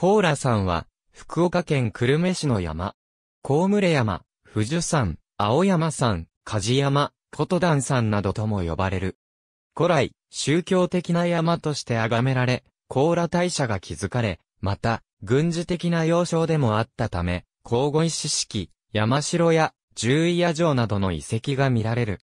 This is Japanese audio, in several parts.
コーラ山は、福岡県久留米市の山。コウムレ山、富士山、青山山、梶山、琴段山などとも呼ばれる。古来、宗教的な山として崇められ、コーラ大社が築かれ、また、軍事的な要衝でもあったため、交互石式、山城や、十位野城などの遺跡が見られる。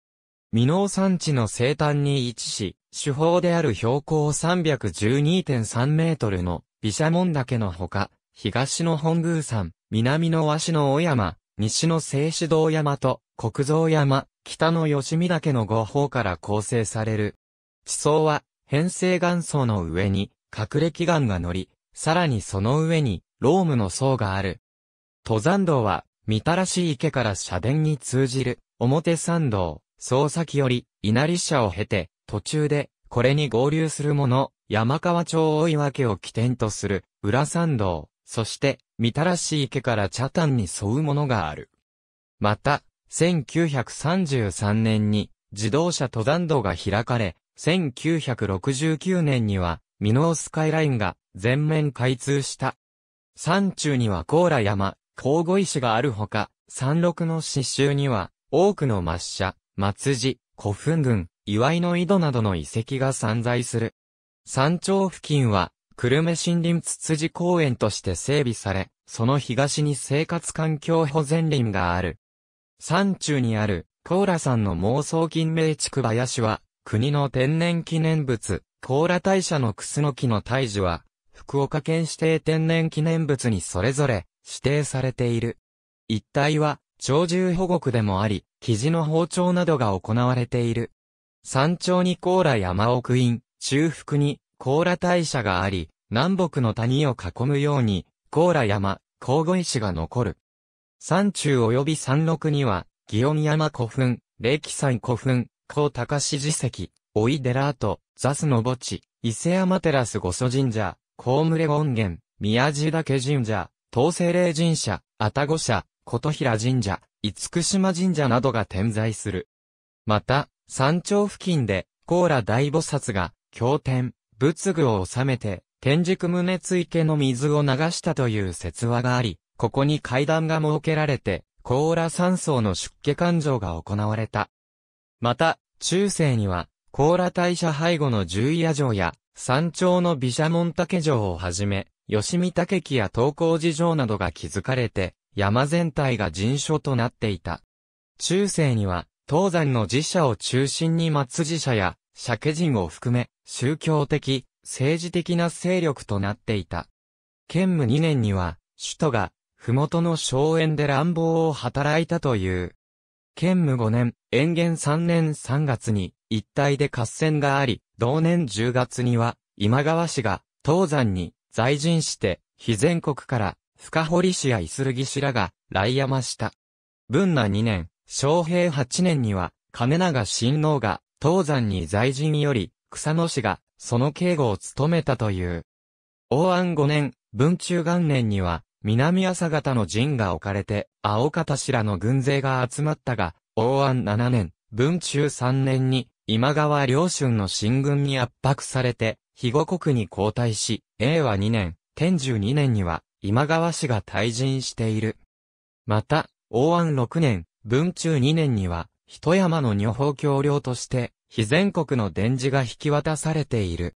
未濃山地の西端に位置し、手法である標高312.3メートルの毘沙門岳のほか、東の本宮山、南の鷲の尾山、西の静止堂山と国蔵山、北の吉見岳の五方から構成される。地層は、変成岩層の上に、隠れ岩が乗り、さらにその上に、ロームの層がある。登山道は、みたらし池から社殿に通じる、表参道、総先より、稲荷社を経て、途中で、これに合流するもの、山川町大岩家を起点とする浦山道、そしてみたらし池から茶炭に沿うものがある。また、1933年に自動車登山道が開かれ、1969年にはミノースカイラインが全面開通した。山中には高羅山、甲護石があるほか、山麓の刺繍には多くの抹茶、松寺、古墳群、祝いの井戸などの遺跡が散在する。山頂付近は、久留米森林つつじ公園として整備され、その東に生活環境保全林がある。山中にある、コーラ山の妄想金名地区林は、国の天然記念物、コーラ大社のクスノキの大樹は、福岡県指定天然記念物にそれぞれ指定されている。一帯は、鳥獣保護区でもあり、生地の包丁などが行われている。山頂にコーラ山奥院、中腹に、高羅大社があり、南北の谷を囲むように、高羅山、甲々石が残る。山中及び山麓には、祇園山古墳、霊気山古墳、高高志寺石、老い寺跡、雑スの墓地、伊勢山テラス五所神社、高群れ権現、宮地岳神社、東西霊神社、愛宕社、琴平神社、厳島神社などが点在する。また、山頂付近で、高羅大菩薩が、経典、仏具を収めて、天竺宗つ池の水を流したという説話があり、ここに階段が設けられて、甲羅山荘の出家勘定が行われた。また、中世には、甲羅大社背後の十夜城や、山頂の毘沙門竹城をはじめ、吉見竹木や東光寺城などが築かれて、山全体が人所となっていた。中世には、東山の寺社を中心に松寺社や、鮭人を含め、宗教的、政治的な勢力となっていた。兼務2年には、首都が、麓の荘園で乱暴を働いたという。兼務5年、延元3年3月に、一帯で合戦があり、同年10月には、今川氏が、東山に、在陣して、非全国から、深堀氏や伊鶴木氏らが、来山した。文那2年、昭平8年には、金長親王が、東山に在陣より、草野氏が、その警護を務めたという。王安5年、文中元年には、南朝方の陣が置かれて、青方らの軍勢が集まったが、王安7年、文中3年に、今川良春の進軍に圧迫されて、肥後国に交代し、永和2年、天寿二年には、今川氏が退陣している。また、王安6年、文中2年には、一山の女法橋梁として、非全国の伝授が引き渡されている。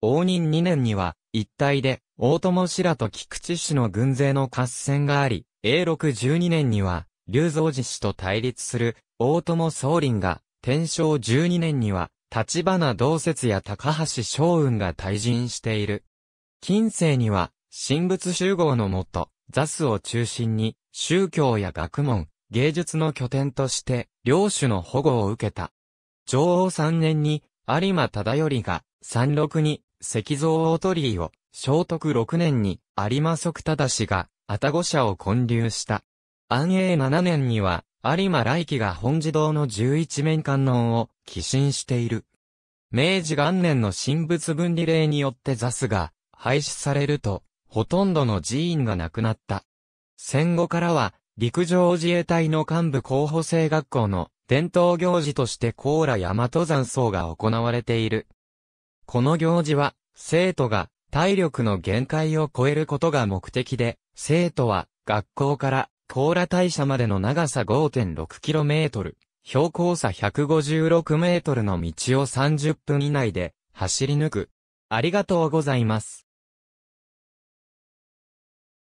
応仁2年には、一帯で、大友白と菊池氏の軍勢の合戦があり、永禄12年には、竜造寺氏と対立する、大友宗林が、天正12年には、立花道節や高橋昌雲が退陣している。近世には、神仏集合のもと、ザスを中心に、宗教や学問、芸術の拠点として、領主の保護を受けた。上王三年に、有馬忠頼が、三六に、石像大鳥居を、聖徳六年に、有馬即忠が、愛宕社を建立した。安永七年には、有馬来期が本寺堂の十一面観音を、寄進している。明治元年の神仏分離令によって座すが、廃止されると、ほとんどの寺院がなくなった。戦後からは、陸上自衛隊の幹部候補生学校の伝統行事として甲羅山登山層が行われている。この行事は、生徒が体力の限界を超えることが目的で、生徒は学校から甲羅大社までの長さ 5.6km、標高差 156m の道を30分以内で走り抜く。ありがとうございます。